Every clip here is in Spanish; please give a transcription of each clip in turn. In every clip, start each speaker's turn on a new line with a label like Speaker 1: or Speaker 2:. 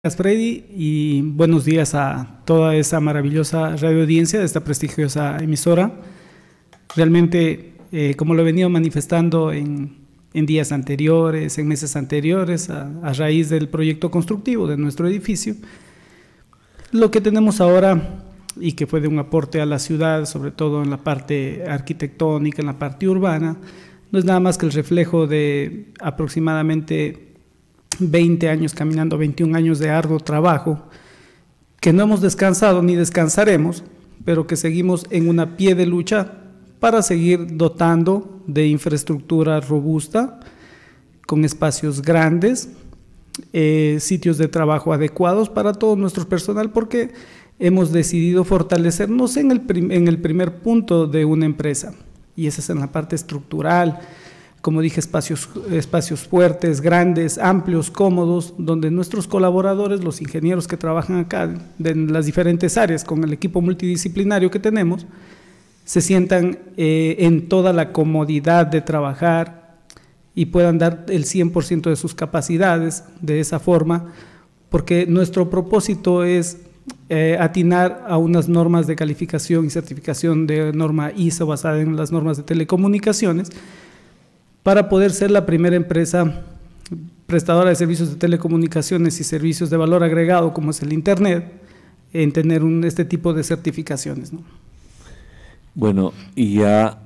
Speaker 1: Gracias, Freddy y buenos días a toda esa maravillosa radio audiencia de esta prestigiosa emisora. Realmente, eh, como lo he venido manifestando en, días anteriores, en meses anteriores, a, raíz del proyecto constructivo de nuestro edificio, lo que tenemos ahora y que fue de un aporte a la ciudad, sobre todo en la parte arquitectónica, en la parte urbana, no es nada más que el reflejo de aproximadamente 20 años caminando, 21 años de arduo trabajo, que no hemos descansado ni descansaremos, pero que seguimos en una pie de lucha para seguir dotando de infraestructura robusta, con espacios grandes, eh, sitios de trabajo adecuados para todo nuestro personal, porque hemos decidido fortalecernos en el, en el primer punto de una empresa, y esa es en la parte estructural, como dije, espacios, espacios fuertes, grandes, amplios, cómodos, donde nuestros colaboradores, los ingenieros que trabajan acá en las diferentes áreas con el equipo multidisciplinario que tenemos, se sientan eh, en toda la comodidad de trabajar y puedan dar el 100% de sus capacidades de esa forma, porque nuestro propósito es eh, atinar a unas normas de calificación y certificación de norma ISO basada en las normas de telecomunicaciones, para poder ser la primera empresa prestadora de servicios de telecomunicaciones y servicios de valor agregado como es el Internet en tener este tipo de certificaciones.
Speaker 2: Bueno, y ya,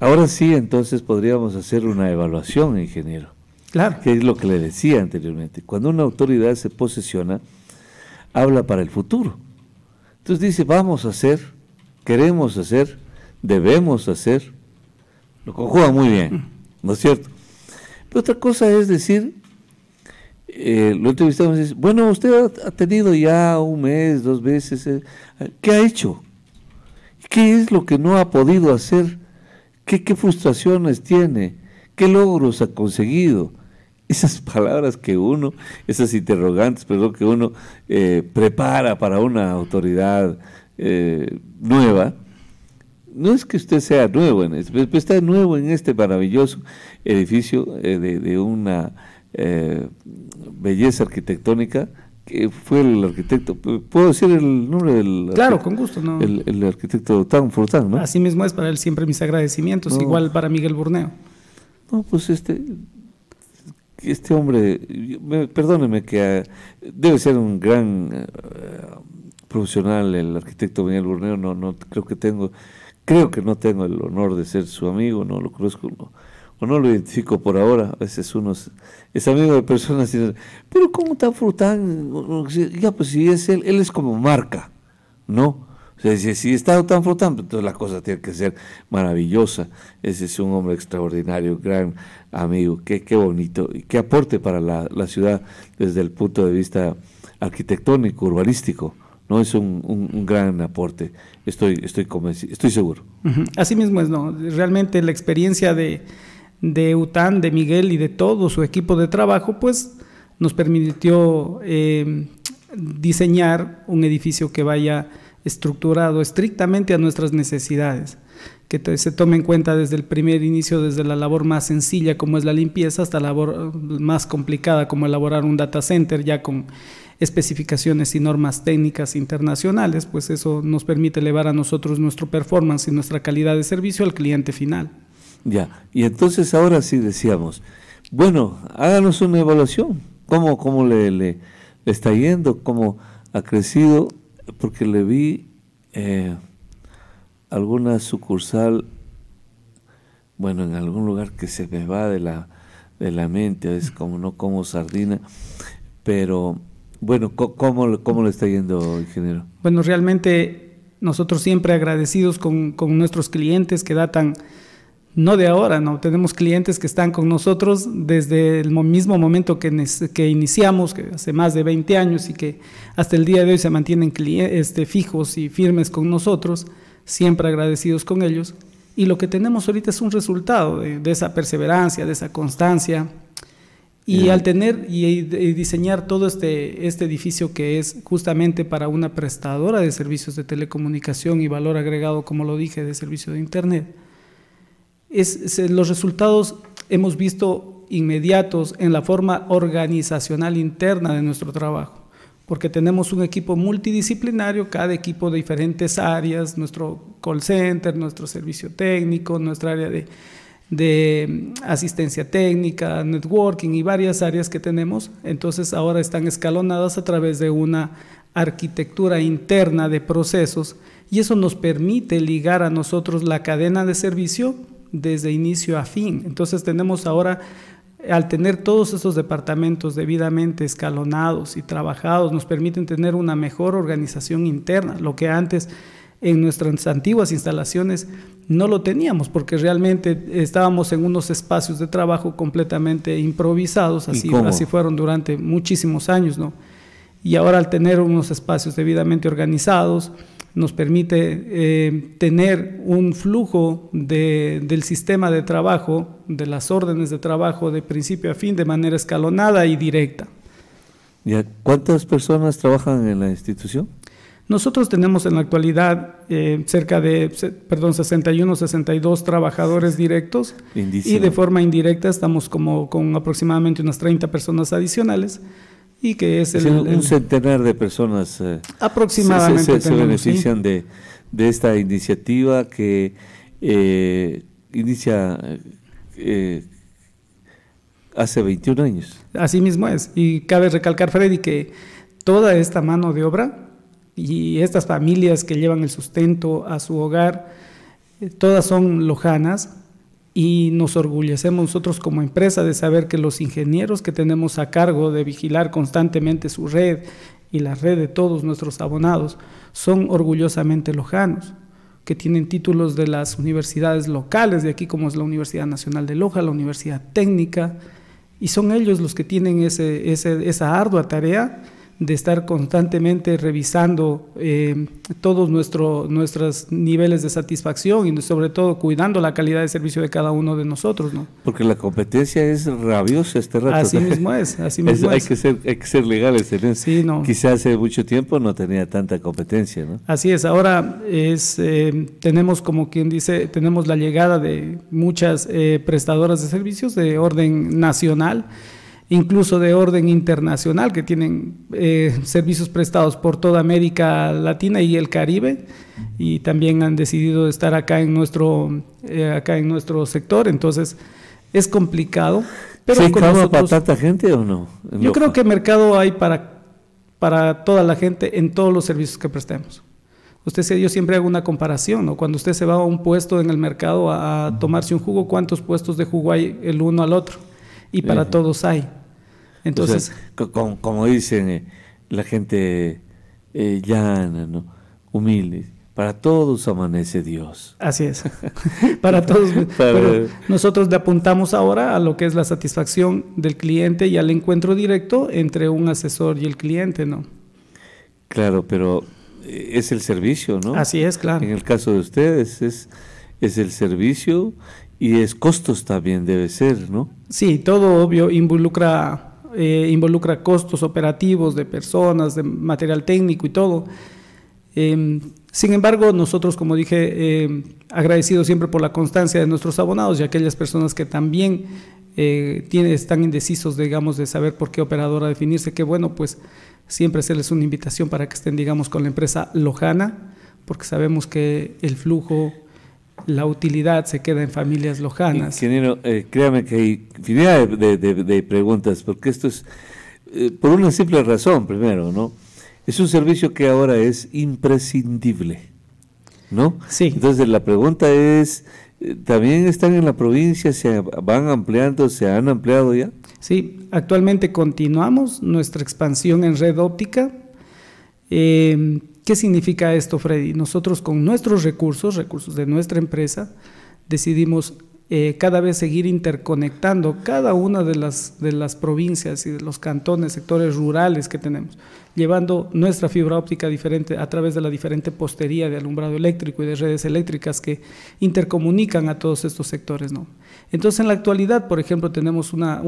Speaker 2: ahora sí entonces podríamos hacer una evaluación, ingeniero. Claro. Que es lo que le decía anteriormente. Cuando una autoridad se posiciona, habla para el futuro. Entonces dice, vamos a hacer, queremos hacer, debemos hacer, lo conjuga muy bien, mm. ¿no es cierto? Pero otra cosa es decir, eh, lo entrevistamos y dice, bueno, usted ha, tenido ya un mes, dos veces, eh, ¿qué ha hecho? ¿Qué es lo que no ha podido hacer? ¿Qué, frustraciones tiene? ¿Qué logros ha conseguido? Esas palabras que uno, esas interrogantes, perdón, que uno eh, prepara para una autoridad nueva, no es que usted sea nuevo en esto, pero pues, pues, está nuevo en este maravilloso edificio eh, de, una eh, belleza arquitectónica que fue el arquitecto, ¿puedo decir el nombre del... Claro, con gusto, El, arquitecto Tan ¿no? Así mismo es para él siempre mis
Speaker 1: agradecimientos, igual para Miguel Burneo. No,
Speaker 2: pues este, este hombre, perdóneme que eh, debe ser un gran profesional el arquitecto Miguel Burneo, no, no creo que tengo Creo que no tengo el honor de ser su amigo, no lo conozco o no lo identifico por ahora. A veces uno es, amigo de personas y pero ¿cómo tan frután? Ya, pues si es él, él es como marca, ¿no? O sea, si, está tan frutal, pues, entonces la cosa tiene que ser maravillosa. Ese es un hombre extraordinario, gran amigo, qué, bonito y qué aporte para la ciudad desde el punto de vista arquitectónico, urbanístico no es un, un, gran aporte, estoy, estoy, estoy seguro.
Speaker 1: Así mismo es, ¿no? Realmente la experiencia de, de UTAN, de Miguel y de todo su equipo de trabajo, pues nos permitió em, diseñar un edificio que vaya estructurado estrictamente a nuestras necesidades, que se tome en cuenta desde el primer inicio, desde la labor más sencilla como es la limpieza, hasta la labor eh, más complicada como elaborar un data center ya con especificaciones y normas técnicas internacionales, pues eso nos permite elevar a nosotros nuestro performance y nuestra calidad de servicio al cliente final.
Speaker 2: Ya, y entonces ahora sí decíamos, bueno, háganos una evaluación, cómo, cómo le, le, está yendo, cómo ha crecido, porque le vi eh, alguna sucursal, bueno, en algún lugar que se me va de la, de la mente, es como no como sardina, pero bueno, ¿cómo, le está yendo, ingeniero?
Speaker 1: Bueno, realmente nosotros siempre agradecidos con, nuestros clientes que datan no de ahora, ¿no? Tenemos clientes que están con nosotros desde el mismo momento que, que iniciamos, que hace más de 20 años y que hasta el día de hoy se mantienen este, fijos y firmes con nosotros, siempre agradecidos con ellos. Y lo que tenemos ahorita es un resultado de esa perseverancia, de esa constancia, y al tener y, diseñar todo este, este edificio que es justamente para una prestadora de servicios de telecomunicación y valor agregado, como lo dije, de servicio de Internet, es, los resultados hemos visto inmediatos en la forma organizacional interna de nuestro trabajo, porque tenemos un equipo multidisciplinario, cada equipo de diferentes áreas, nuestro call center, nuestro servicio técnico, nuestra área de de mm, asistencia técnica, networking y varias áreas que tenemos. Entonces ahora están escalonadas a través de una arquitectura interna de procesos y eso nos permite ligar a nosotros la cadena de servicio desde inicio a fin. Entonces tenemos ahora, al tener todos esos departamentos debidamente escalonados y trabajados, nos permiten tener una mejor organización interna, lo que antes en nuestras antiguas instalaciones no lo teníamos porque realmente estábamos en unos espacios de trabajo completamente improvisados, así, fueron durante muchísimos años, ¿no? Y ahora al tener unos espacios debidamente organizados, nos permite eh, tener un flujo de, del sistema de trabajo, de las órdenes de trabajo de principio a fin de manera escalonada y directa.
Speaker 2: ¿Y ¿Cuántas personas trabajan en la institución?
Speaker 1: Nosotros tenemos en la actualidad eh, cerca de, perdón, 61, 62 trabajadores directos y de forma indirecta estamos como con aproximadamente unas 30 personas adicionales y que es, un
Speaker 2: centenar de personas eh, aproximadamente se, benefician de, de, esta iniciativa que eh, inicia hace 21 años.
Speaker 1: Así mismo es. Y cabe recalcar, Freddy, que toda esta mano de obra y estas familias que llevan el sustento a su hogar, eh, todas son lojanas y nos orgullecemos nosotros como empresa de saber que los ingenieros que tenemos a cargo de vigilar constantemente su red y la red de todos nuestros abonados son orgullosamente lojanos que tienen títulos de las universidades locales de aquí, como es la Universidad Nacional de Loja, la Universidad Técnica, y son ellos los que tienen esa ardua tarea de estar constantemente revisando eh, todos nuestro, nuestros niveles de satisfacción y sobre todo cuidando la calidad de servicio de cada uno de nosotros. ¿no?
Speaker 2: Porque la competencia es rabiosa este rato. Así mismo es, así mismo es, Hay, que ser, ser legales Quizás hace mucho tiempo no tenía tanta competencia.
Speaker 1: Así es, ahora es, eh, tenemos como quien dice, tenemos la llegada de muchas eh, prestadoras de servicios de orden nacional incluso de orden internacional, que tienen eh, servicios prestados por toda América Latina y el Caribe, y también han decidido estar acá en nuestro, eh, acá en nuestro sector. Entonces, es complicado. Pero ¿Se para tanta
Speaker 2: gente o no? Yo creo
Speaker 1: que mercado hay para, para toda la gente en todos los servicios que prestemos. Usted, se yo siempre hago una comparación, ¿no? Cuando usted se va a un puesto en el mercado a, tomarse un jugo, ¿cuántos puestos de jugo hay el uno al otro? Y para todos hay. Entonces,
Speaker 2: como, dicen eh, la gente eh, llana, ¿no? humilde, para todos amanece Dios.
Speaker 1: Así es. Para todos. nosotros le apuntamos ahora a lo que es la satisfacción del cliente y al encuentro directo entre un asesor y el cliente, ¿no?
Speaker 2: Claro, pero eh, es el servicio, ¿no? Así es, claro. En el caso de ustedes es el servicio y es costos también debe ser, ¿no?
Speaker 1: Sí, todo obvio involucra eh, involucra costos operativos de personas, de material técnico y todo. Em, sin embargo, nosotros, como dije, em, agradecidos siempre por la constancia de nuestros abonados y aquellas personas que también eh, están indecisos, digamos, de saber por qué operadora definirse, que bueno, pues siempre hacerles una invitación para que estén, digamos, con la empresa lojana, porque sabemos que el flujo la utilidad se queda en familias lojanas.
Speaker 2: Ingeniero, eh, créame que hay infinidad de, preguntas, porque esto es eh, por una simple razón, primero, ¿no? Es un servicio que ahora es imprescindible, ¿no? Sí. Entonces la pregunta es, eh, ¿también están en la provincia? ¿Se van ampliando?
Speaker 1: ¿Se han ampliado ya? Sí, actualmente continuamos nuestra expansión en red óptica. Eh, ¿Qué significa esto, Freddy? Nosotros con nuestros recursos, recursos de nuestra empresa, decidimos eh, cada vez seguir interconectando cada una de las, de las provincias y de los cantones, sectores rurales que tenemos, llevando nuestra fibra óptica diferente a través de la diferente postería de alumbrado eléctrico y de redes eléctricas que intercomunican a todos estos sectores. ¿no? Entonces, en la actualidad, por ejemplo, tenemos una,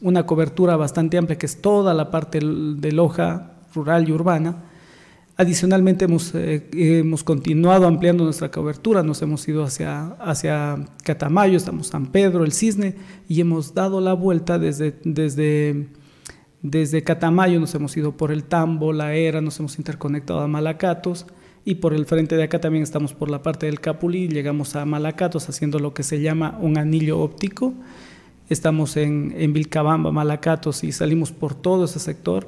Speaker 1: una cobertura bastante amplia que es toda la parte de Loja rural y urbana, Adicionalmente hemos, eh, hemos, continuado ampliando nuestra cobertura, nos hemos ido hacia, hacia Catamayo, estamos San Pedro, el Cisne, y hemos dado la vuelta desde, desde, desde Catamayo, nos hemos ido por el Tambo, la Era, nos hemos interconectado a Malacatos, y por el frente de acá también estamos por la parte del Capulí, llegamos a Malacatos haciendo lo que se llama un anillo óptico, estamos en, en Vilcabamba, Malacatos, y salimos por todo ese sector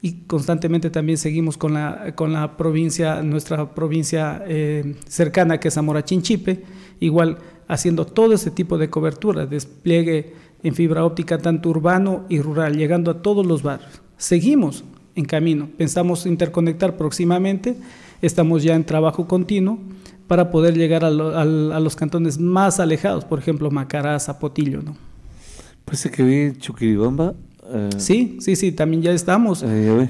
Speaker 1: y constantemente también seguimos con la, con la provincia, nuestra provincia eh, cercana que es Zamora Chinchipe, igual haciendo todo ese tipo de cobertura, despliegue en fibra óptica tanto urbano y rural, llegando a todos los barrios. Seguimos en camino, pensamos interconectar próximamente, estamos ya en trabajo continuo para poder llegar a, a, los cantones más alejados, por ejemplo, Macará, Zapotillo. ¿no? parece que vi Chuquiribamba eh, sí, sí, sí, también ya estamos.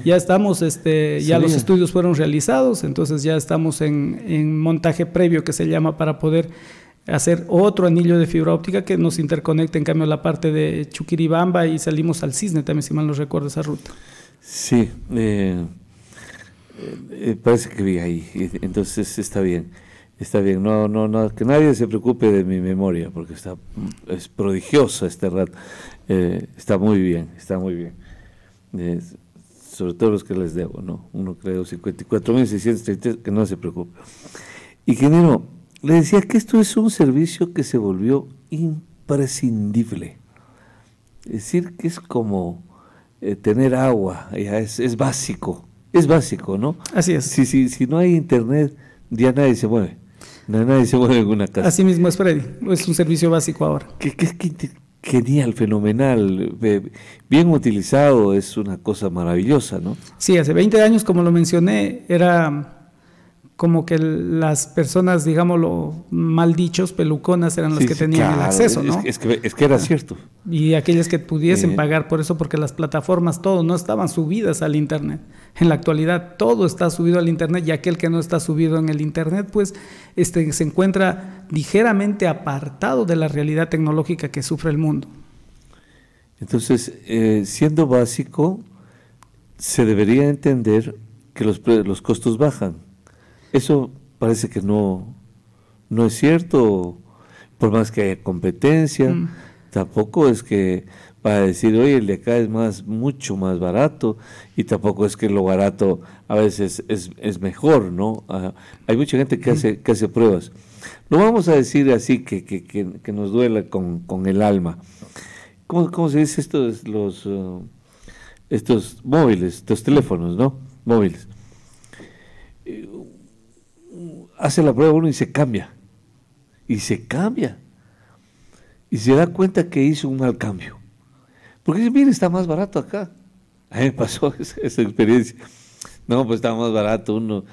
Speaker 1: ya estamos, este, ya los estudios fueron realizados, entonces ya estamos en, montaje previo que se llama para poder hacer otro anillo de fibra óptica que nos interconecte en cambio la parte de Chukiribamba y salimos al Cisne también, si mal no recuerdo esa ruta. Sí,
Speaker 2: eh, eh, parece que vi ahí, entonces está bien. Está bien, no, no, que nadie se preocupe de mi memoria, porque está, es prodigiosa este rato. Eh, está muy bien, está muy bien. sobre todo los que les debo, ¿no? Uno creo 54.633, que no se preocupe. Ingeniero, le decía que esto es un servicio que se volvió imprescindible. Es decir, que es como eh, tener agua, es, básico, es básico, ¿no? Así es. si no hay internet, ya nadie se mueve nadie se mueve en una casa. Así
Speaker 1: mismo es Freddy, es un servicio básico ahora.
Speaker 2: genial, fenomenal, bien utilizado, es una cosa maravillosa, ¿no?
Speaker 1: Sí, hace 20 años, como lo mencioné, era como que las personas, digámoslo, mal peluconas, eran las que tenían el acceso, ¿no? Es, es, que, era ah. cierto. Y aquellas que pudiesen eh. pagar por eso, porque las plataformas, todo, no estaban subidas al Internet. En la actualidad, todo está subido al Internet y aquel que no está subido en el Internet, pues este, se encuentra ligeramente apartado de la realidad tecnológica que sufre el mundo.
Speaker 2: Entonces, eh, siendo básico, se debería entender que los, los costos bajan eso parece que no, no es cierto, por más que haya competencia, mm. tampoco es que para decir, oye, el de acá es más, mucho más barato, y tampoco es que lo barato a veces es, es mejor, ¿no? hay mucha gente que mm. hace, que hace pruebas. No vamos a decir así que, que, nos duela con, el alma. ¿Cómo, ¿Cómo, se dice esto los, uh, estos móviles, estos teléfonos, ¿no? Móviles. Eh, hace la prueba uno y se cambia. Y se cambia. Y se da cuenta que hizo un mal cambio. Porque dice, mire, está más barato acá. A mí me pasó esa, experiencia. No, pues está más barato uno. O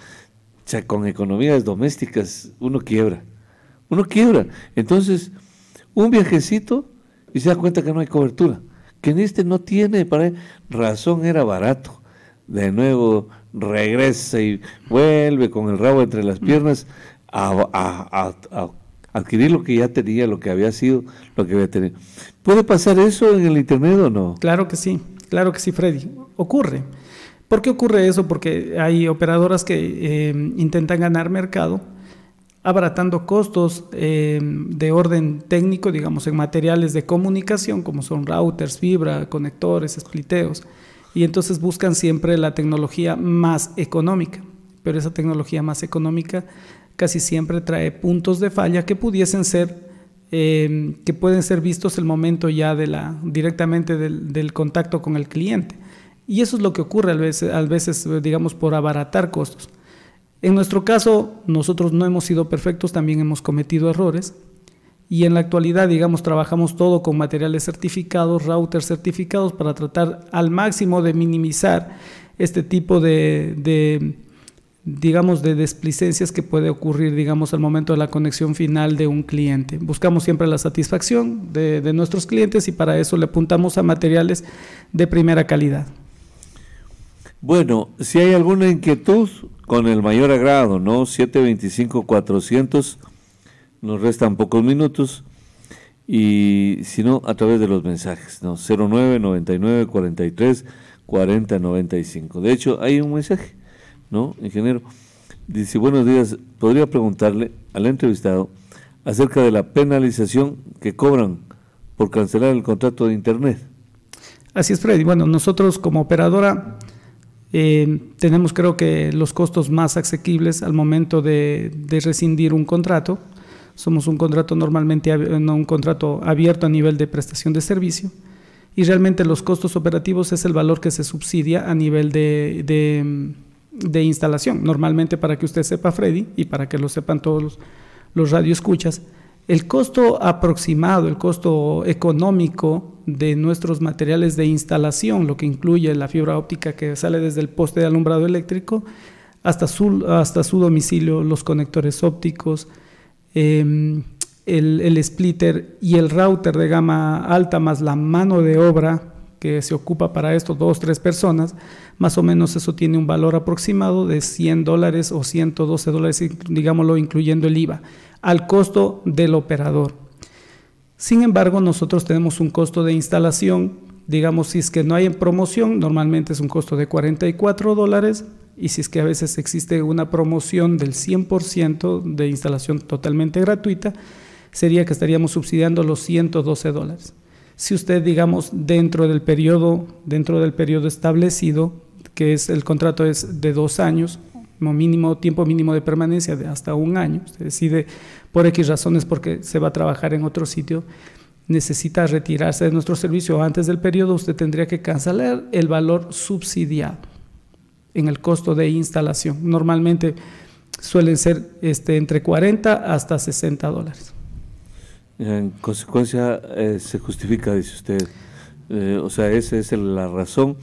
Speaker 2: sea, con economías domésticas uno quiebra. Uno quiebra. Entonces, un viajecito y se da cuenta que no hay cobertura. Que en este no tiene, para razón era barato de nuevo regresa y vuelve con el rabo entre las mm. piernas a, adquirir lo que ya tenía, lo que había sido, lo que había tenido. ¿Puede pasar eso en el Internet o no?
Speaker 1: Claro que sí, claro que sí, Freddy. Ocurre. ¿Por qué ocurre eso? Porque hay operadoras que eh, intentan ganar mercado abaratando costos eh, de orden técnico, digamos, en materiales de comunicación, como son routers, fibra, conectores, spliteos y entonces buscan siempre la tecnología más económica, pero esa tecnología más económica casi siempre trae puntos de falla que pudiesen ser, em, que pueden ser vistos el momento ya de la, directamente del, del, contacto con el cliente. Y eso es lo que ocurre a veces, a eh, veces, digamos, por abaratar costos. En nuestro caso, nosotros no hemos sido perfectos, también hemos cometido errores, y en la actualidad, digamos, trabajamos todo con materiales certificados, routers certificados para tratar al máximo de minimizar este tipo de, digamos, de desplicencias que puede ocurrir, digamos, al momento de la conexión final de un cliente. Buscamos siempre la satisfacción de, de nuestros clientes y para eso le apuntamos a materiales de primera calidad.
Speaker 2: Bueno, si hay alguna inquietud, con el mayor agrado, ¿no? 725 400 nos restan pocos minutos y si no, a través de los mensajes, ¿no? 99 43 40 95. De hecho, hay un mensaje, ¿no? Ingeniero, dice, buenos días, podría preguntarle al entrevistado acerca de la penalización que cobran por cancelar el contrato de Internet.
Speaker 1: Así es, Freddy. Bueno, nosotros como operadora eh, tenemos creo que los costos más asequibles al momento de, de rescindir un contrato somos un contrato normalmente, un contrato abierto a nivel de prestación de servicio y realmente los costos operativos es el valor que se subsidia a nivel de, instalación. Normalmente, para que usted sepa, Freddy, y para que lo sepan todos los, radioescuchas, el costo aproximado, el costo económico de nuestros materiales de instalación, lo que incluye la fibra óptica que sale desde el poste de alumbrado eléctrico hasta hasta su domicilio, los conectores ópticos, Em, el, splitter y el router de gama alta más la mano de obra que se ocupa para esto, dos, tres personas, más o menos eso tiene un valor aproximado de 100 dólares o 112 dólares, digámoslo, incluyendo el IVA, al costo del operador. Sin embargo, nosotros tenemos un costo de instalación, digamos, si es que no hay en promoción, normalmente es un costo de 44 dólares, y si es que a veces existe una promoción del 100% de instalación totalmente gratuita, sería que estaríamos subsidiando los 112 dólares. Si usted, digamos, dentro del periodo, dentro del periodo establecido, que es el contrato es de dos años, mínimo, tiempo mínimo de permanencia de hasta un año, usted decide por X razones porque se va a trabajar en otro sitio, necesita retirarse de nuestro servicio antes del periodo, usted tendría que cancelar el valor subsidiado en el costo de instalación. Normalmente suelen ser este, entre 40 hasta 60 dólares.
Speaker 2: En consecuencia, eh, se justifica, dice usted. Eh, o sea, esa es la razón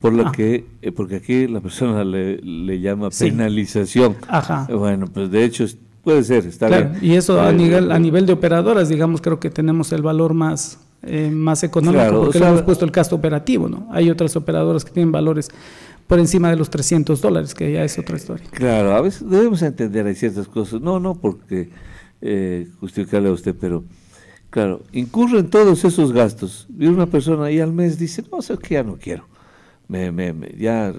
Speaker 2: por la ah. que, eh, porque aquí la persona le, llama penalización. Ajá. Bueno, pues de hecho puede ser, está claro. Y eso a, nivel,
Speaker 1: a nivel de operadoras, digamos, creo que tenemos el valor más, más económico, porque le hemos puesto el gasto operativo, ¿no? Hay otras operadoras que tienen valores por encima de los 300 dólares, que ya es otra historia.
Speaker 2: Claro, a veces debemos entender hay ciertas cosas, no, no porque eh, justificarle a usted, pero claro, incurren todos esos gastos y una persona ahí al mes dice, no sé que ya no quiero, me, me, ya,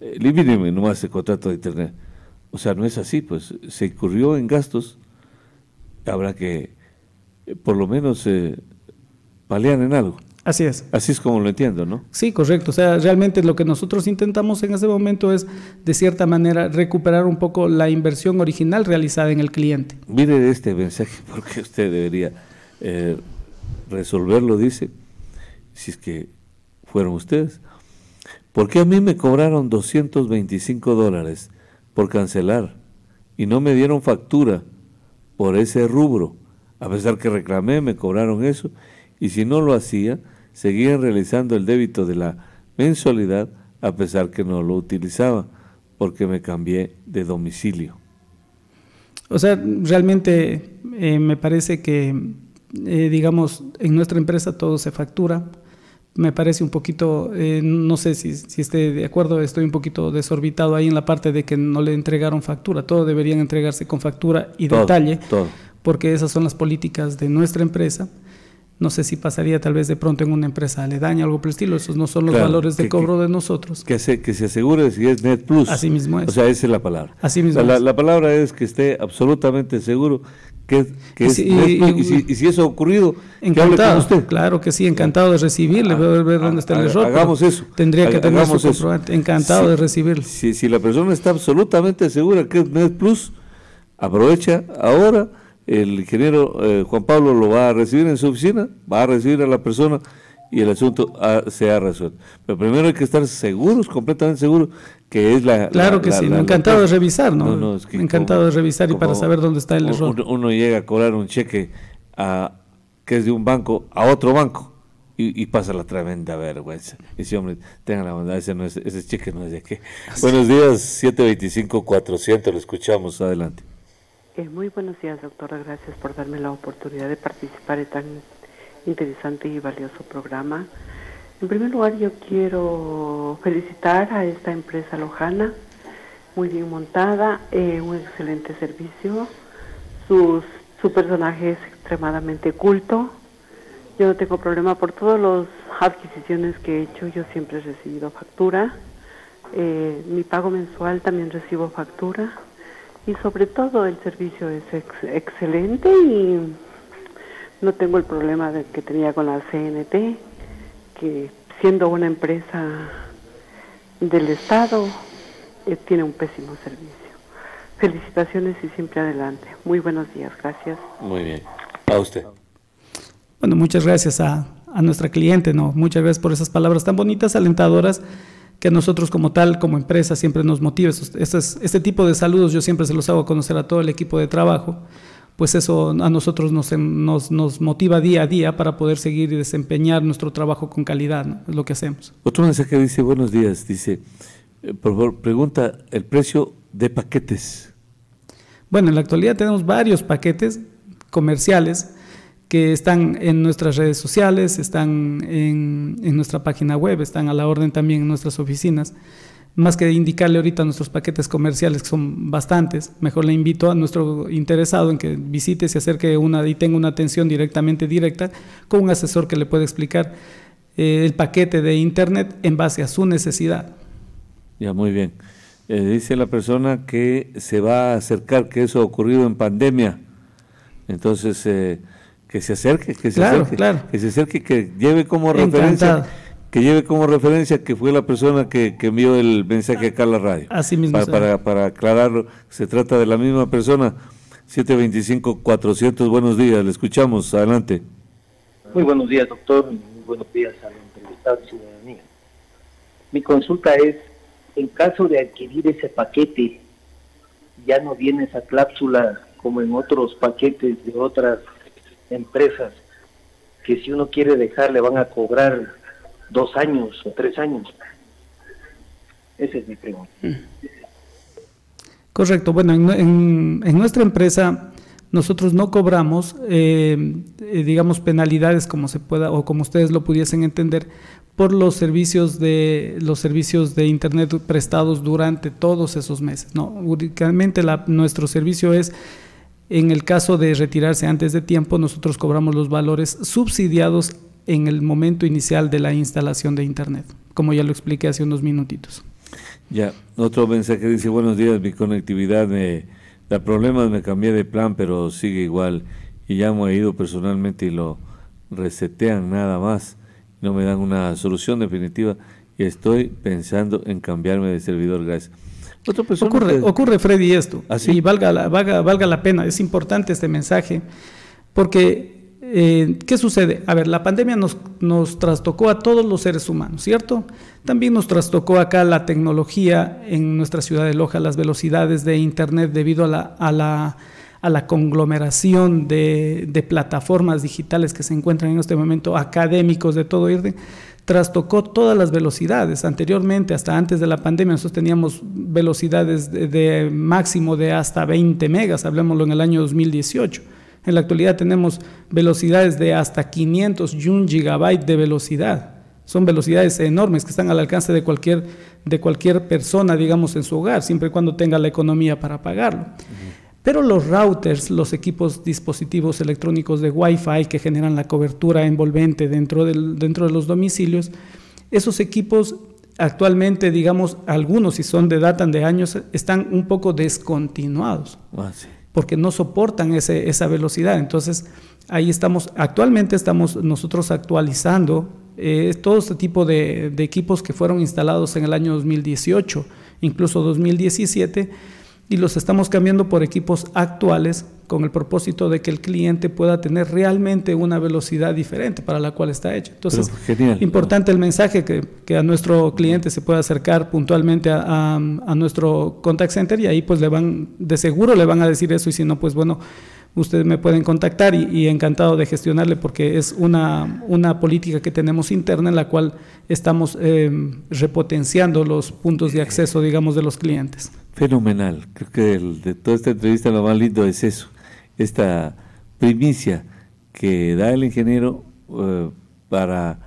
Speaker 2: eh, nomás el contrato de internet. O sea, no es así, pues se incurrió en gastos, habrá que eh, por lo menos eh,
Speaker 1: palear en algo. Así es.
Speaker 2: Así es como lo entiendo, ¿no?
Speaker 1: Sí, correcto. O sea, realmente lo que nosotros intentamos en ese momento es, de cierta manera, recuperar un poco la inversión original realizada en el cliente.
Speaker 2: Mire este mensaje, porque usted debería eh, resolverlo, dice, si es que fueron ustedes. ¿Por qué a mí me cobraron 225 dólares por cancelar y no me dieron factura por ese rubro? A pesar que reclamé, me cobraron eso y si no lo hacía, seguían realizando el débito de la mensualidad a pesar que no lo utilizaba porque me cambié de domicilio.
Speaker 1: O sea, realmente eh, me parece que, eh, digamos, en nuestra empresa todo se factura. Me parece un poquito, eh, no sé si, esté de acuerdo, estoy un poquito desorbitado ahí en la parte de que no le entregaron factura. Todo deberían entregarse con factura y detalle, porque esas son las políticas de nuestra empresa. No sé si pasaría tal vez de pronto en una empresa Le aledaña, algo por el estilo. Esos no son los valores de cobro de nosotros.
Speaker 2: Que se, que se asegure si es Net Plus. Así mismo es. O sea, esa es la palabra. Así mismo es. La, la, palabra es que esté absolutamente seguro que, que es, y, Plus. y, si, eso ha ocurrido, encantado, que con usted.
Speaker 1: Claro que sí, encantado de recibirle. Ah, voy a ver dónde ah, está el error. Hagamos eso. Tendría que tener Encantado de recibirle.
Speaker 2: Si, si la persona está absolutamente segura que es Net Plus, aprovecha ahora el ingeniero eh, Juan Pablo lo va a recibir en su oficina, va a recibir a la persona y el asunto ah, se ha resuelto. Pero primero hay que estar seguros, completamente seguros, que es la... Claro que sí, encantado de revisar, ¿no? encantado de revisar y para saber dónde está el error. Uno llega a cobrar un cheque a, que es de un banco a otro banco. Y, pasa la tremenda vergüenza. Y Ese hombre, tengan la bondad, ese, cheque no es de qué. Buenos días, 725-400, lo escuchamos, adelante muy buenos días, doctora. Gracias por darme la oportunidad de participar en tan interesante y valioso programa. En primer lugar, yo quiero felicitar a esta empresa lojana, muy bien montada, eh, un excelente servicio. Sus, su personaje es extremadamente culto. Yo no tengo problema por todas las adquisiciones que he hecho, yo siempre he recibido factura. Eh, mi pago mensual también recibo factura y sobre todo el servicio es excelente y no tengo el problema que tenía con la CNT, que siendo una empresa del
Speaker 1: Estado eh, tiene un pésimo servicio. Felicitaciones y siempre adelante. Muy buenos días, gracias.
Speaker 2: Muy bien. A usted.
Speaker 1: Bueno, muchas gracias a, a nuestra cliente, ¿no? Muchas gracias por esas palabras tan bonitas, alentadoras que a nosotros como tal, como empresa, siempre nos motiva. Este, tipo de saludos yo siempre se los hago conocer a todo el equipo de trabajo, pues eso a nosotros nos, em, nos, motiva día a día para poder seguir y desempeñar nuestro trabajo con calidad, es lo que hacemos.
Speaker 2: Otro mensaje dice, buenos días, dice, eh, por favor, pregunta el precio de paquetes.
Speaker 1: Bueno, en la actualidad tenemos varios paquetes comerciales que están en nuestras redes sociales, están en, nuestra página web, están a la orden también en nuestras oficinas. Más que indicarle ahorita nuestros paquetes comerciales, que son bastantes, mejor le invito a nuestro interesado en que visite, se acerque una y tenga una atención directamente directa con un asesor que le pueda explicar eh, el paquete de Internet en base a su necesidad.
Speaker 2: Ya, muy bien. Eh, dice la persona que se va a acercar, que eso ha ocurrido en pandemia. Entonces, eh, que se acerque, que se acerque, que se acerque, que lleve como referencia, que lleve como referencia que fue la persona que, envió el mensaje acá a la radio.
Speaker 1: Así mismo. Para,
Speaker 2: para, aclararlo, se trata de la misma persona. 725-400, buenos días, le escuchamos, adelante. Muy buenos días, doctor, muy buenos días al entrevistado de ciudadanía. Mi consulta es,
Speaker 1: en caso de adquirir ese paquete, ya no viene esa cláusula como en otros paquetes de otras empresas que si uno quiere
Speaker 2: dejar le van a cobrar dos años o tres años. Ese es mi pregunta.
Speaker 1: Mm. Correcto. Bueno, en, nuestra empresa nosotros no cobramos, eh, eh, digamos, penalidades como se pueda o como ustedes lo pudiesen entender por los servicios de los servicios de internet prestados durante todos esos meses. No, únicamente la, nuestro servicio es en el caso de retirarse antes de tiempo, nosotros cobramos los valores subsidiados en el momento inicial de la instalación de Internet, como ya lo expliqué hace unos minutitos.
Speaker 2: Ya, otro mensaje dice, buenos días, mi conectividad me da problemas, me cambié de plan, pero sigue igual. Y ya me he ido personalmente y lo resetean nada más. No me dan una solución definitiva y estoy pensando en cambiarme de servidor, gracias
Speaker 1: ocurre, ocurre, Freddy, esto. ¿Así? ¿Ah, y valga la, valga, valga la pena, es importante este mensaje, porque eh, ¿qué sucede? A ver, la pandemia nos, nos trastocó a todos los seres humanos, ¿cierto? También nos trastocó acá la tecnología en nuestra ciudad de Loja, las velocidades de Internet debido a la, a la a la conglomeración de, de, plataformas digitales que se encuentran en este momento, académicos de todo orden, trastocó todas las velocidades. Anteriormente, hasta antes de la pandemia, nosotros teníamos velocidades de, máximo de hasta 20 megas, hablemoslo en el año 2018. En la actualidad tenemos velocidades de hasta 500 y un gigabyte de velocidad. Son velocidades enormes que están al alcance de cualquier, de cualquier persona, digamos, en su hogar, siempre y cuando tenga la economía para pagarlo. Pero los routers, los equipos dispositivos electrónicos de Wi-Fi que generan la cobertura envolvente dentro, dentro de los domicilios, esos equipos actualmente, digamos, algunos si son de datan de años, están un poco descontinuados. Ah, Porque no soportan ese, esa velocidad. Entonces, ahí estamos, actualmente estamos nosotros actualizando eh, todo este tipo de, de equipos que fueron instalados en el año 2018, incluso 2017 y los estamos cambiando por equipos actuales con el propósito de que el cliente pueda tener realmente una velocidad diferente para la cual está hecho. Entonces, importante el mensaje que, a nuestro cliente se pueda acercar puntualmente a, nuestro contact center y ahí pues le van, de seguro le van a decir eso y si no, pues bueno, ustedes me pueden contactar y, encantado de gestionarle porque es una, una, política que tenemos interna en la cual estamos eh, repotenciando los puntos de acceso, digamos, de los clientes.
Speaker 2: Fenomenal. Creo que de toda esta entrevista lo más lindo es eso, esta primicia que da el ingeniero eh, para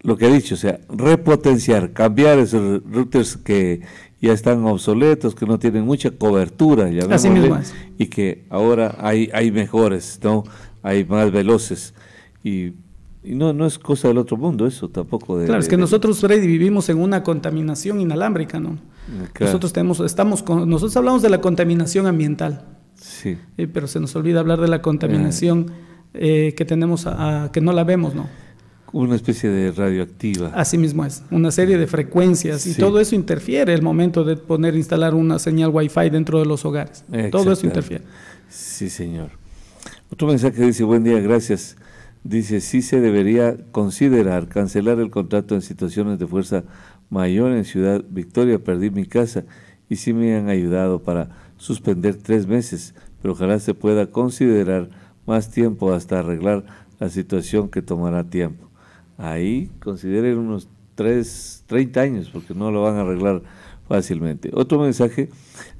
Speaker 2: lo que ha dicho, o sea, repotenciar, cambiar esos routers que ya están obsoletos, que no tienen mucha cobertura, y que ahora hay, hay mejores, ¿no? hay más veloces. Y no, no es cosa del otro mundo eso tampoco. De, claro, es que
Speaker 1: nosotros, vivimos en una contaminación inalámbrica, ¿no? Nosotros tenemos, estamos con, nosotros hablamos de la contaminación ambiental. Sí. Eh, pero se nos olvida hablar de la contaminación eh. Eh, que tenemos, a, que no la vemos, ¿no?
Speaker 2: Una especie de radioactiva.
Speaker 1: Así mismo es, una serie de frecuencias y todo eso interfiere el momento de poner, instalar una señal Wi-Fi dentro de los hogares. Todo eso interfiere.
Speaker 2: Sí, señor. Otro mensaje dice, buen día, gracias. Dice, sí se debería considerar cancelar el contrato en situaciones de fuerza Mayor en Ciudad Victoria, perdí mi casa y sí me han ayudado para suspender tres meses, pero ojalá se pueda considerar más tiempo hasta arreglar la situación que tomará tiempo. Ahí consideren unos tres, 30 años porque no lo van a arreglar fácilmente. Otro mensaje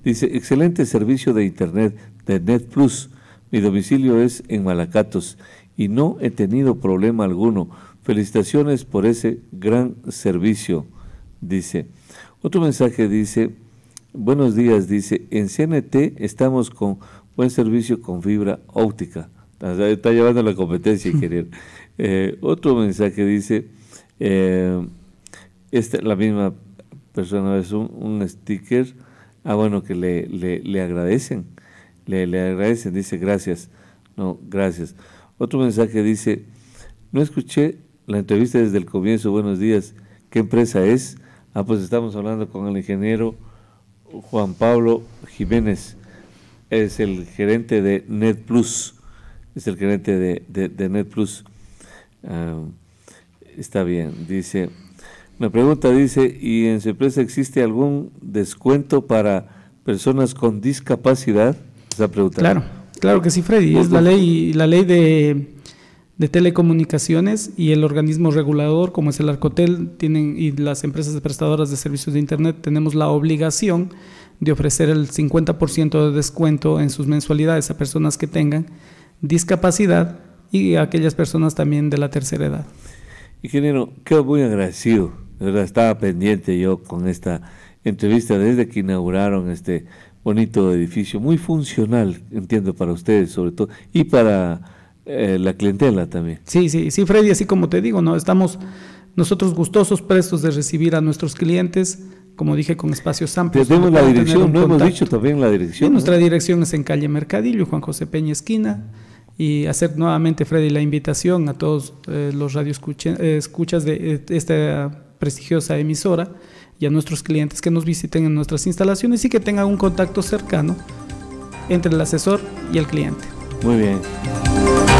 Speaker 2: dice, excelente servicio de Internet de Net Plus. Mi domicilio es en Malacatos y no he tenido problema alguno. Felicitaciones por ese gran servicio dice. Otro mensaje dice, buenos días, dice, en CNT estamos con buen servicio con fibra óptica. Está llevando la competencia, querer. Eh, otro mensaje dice, eh, la misma persona es un, un sticker, ah bueno, que le, agradecen, le, le, agradecen, dice gracias, no, gracias. Otro mensaje dice, no escuché la entrevista desde el comienzo, buenos días, ¿qué empresa es? Ah, pues estamos hablando con el ingeniero Juan Pablo Jiménez, es el gerente de NetPlus, es el gerente de, de, Plus. Ah, está bien, dice, Me pregunta dice, ¿y en su empresa existe algún descuento para personas con discapacidad? Esa pregunta. Claro, claro que sí, Freddy, es la pues,
Speaker 1: ley, la ley de de telecomunicaciones y el organismo regulador como es el Arcotel tienen y las empresas prestadoras de servicios de internet tenemos la obligación de ofrecer el 50% de descuento en sus mensualidades a personas que tengan discapacidad y a aquellas personas también de la tercera edad.
Speaker 2: Ingeniero, quedo muy agradecido. verdad, estaba pendiente yo con esta entrevista desde que inauguraron este bonito edificio, muy funcional, entiendo, para ustedes sobre todo, y para eh, la clientela también.
Speaker 1: Sí, sí, sí, Freddy, así como te digo, ¿no? Estamos nosotros gustosos, prestos de recibir a nuestros clientes, como dije, con espacios amplios. Tenemos la dirección, no hemos dicho también la dirección. nuestra dirección es en calle Mercadillo, Juan José Peña Esquina. Y hacer nuevamente, Freddy, la invitación a todos eh, los eh, escuchas de esta prestigiosa emisora y a nuestros clientes que nos visiten en nuestras instalaciones y que tengan un contacto cercano entre el asesor y el cliente.
Speaker 2: Muy bien.